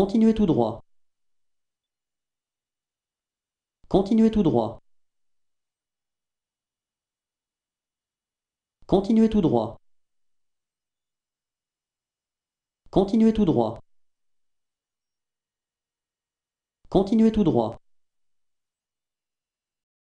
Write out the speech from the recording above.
Continuez tout droit. Continuez tout droit. Continuez tout droit. Continuez tout droit. Continuez tout droit.